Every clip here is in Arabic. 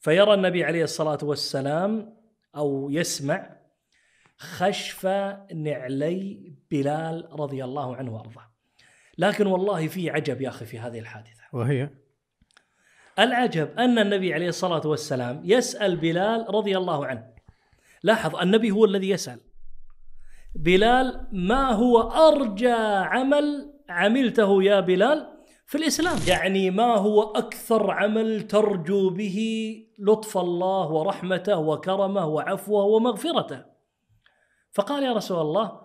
فيرى النبي عليه الصلاة والسلام أو يسمع خشف نعلي بلال رضي الله عنه وارضاه. لكن والله في عجب يا اخي في هذه الحادثه. وهي العجب ان النبي عليه الصلاه والسلام يسال بلال رضي الله عنه. لاحظ النبي هو الذي يسال. بلال ما هو ارجى عمل عملته يا بلال؟ في الإسلام يعني ما هو أكثر عمل ترجو به لطف الله ورحمته وكرمه وعفوه ومغفرته فقال يا رسول الله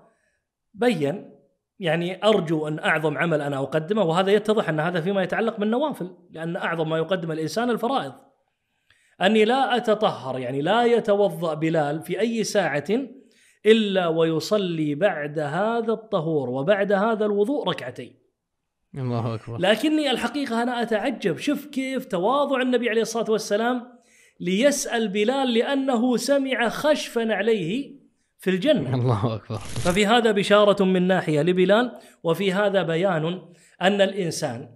بين يعني أرجو أن أعظم عمل أنا أقدمه وهذا يتضح أن هذا فيما يتعلق بالنوافل لأن أعظم ما يقدم الإنسان الفرائض أني لا أتطهر يعني لا يتوضأ بلال في أي ساعة إلا ويصلي بعد هذا الطهور وبعد هذا الوضوء ركعتين الله اكبر لكني الحقيقه انا اتعجب شوف كيف تواضع النبي عليه الصلاه والسلام ليسال بلال لانه سمع خشفا عليه في الجنه الله اكبر ففي هذا بشاره من ناحيه لبلال وفي هذا بيان ان الانسان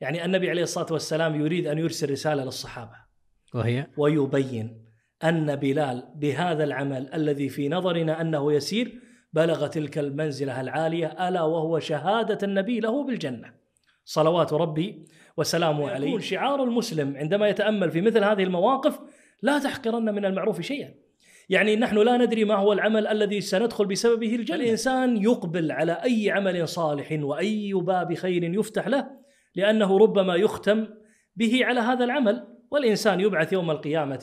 يعني النبي عليه الصلاه والسلام يريد ان يرسل رساله للصحابه وهي ويبين ان بلال بهذا العمل الذي في نظرنا انه يسير بلغ تلك المنزلة العالية ألا وهو شهادة النبي له بالجنة صلوات ربي وسلامه عليه يقول شعار المسلم عندما يتأمل في مثل هذه المواقف لا تحقرن من المعروف شيئا يعني نحن لا ندري ما هو العمل الذي سندخل بسببه الجنة الإنسان يقبل على أي عمل صالح وأي باب خير يفتح له لأنه ربما يختم به على هذا العمل والإنسان يبعث يوم القيامة